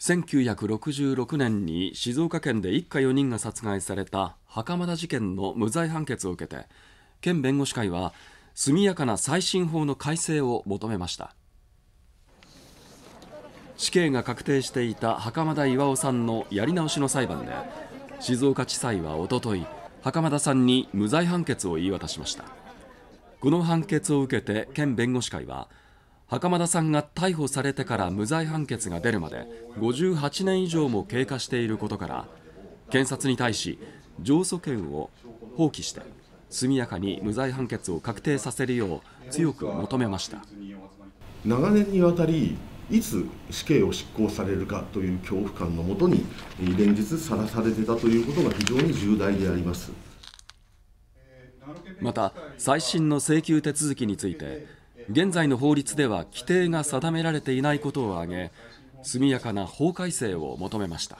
1966年に静岡県で一家4人が殺害された袴田事件の無罪判決を受けて県弁護士会は速やかな再審法の改正を求めました死刑が確定していた袴田巌さんのやり直しの裁判で静岡地裁はおととい袴田さんに無罪判決を言い渡しましたこの判決を受けて県弁護士会は袴田さんが逮捕されてから無罪判決が出るまで58年以上も経過していることから検察に対し上訴権を放棄して速やかに無罪判決を確定させるよう強く求めました長年にわたりいつ死刑を執行されるかという恐怖感のもとに連日さらされてたということが非常に重大でありますまた最新の請求手続きについて現在の法律では規定が定められていないことを挙げ速やかな法改正を求めました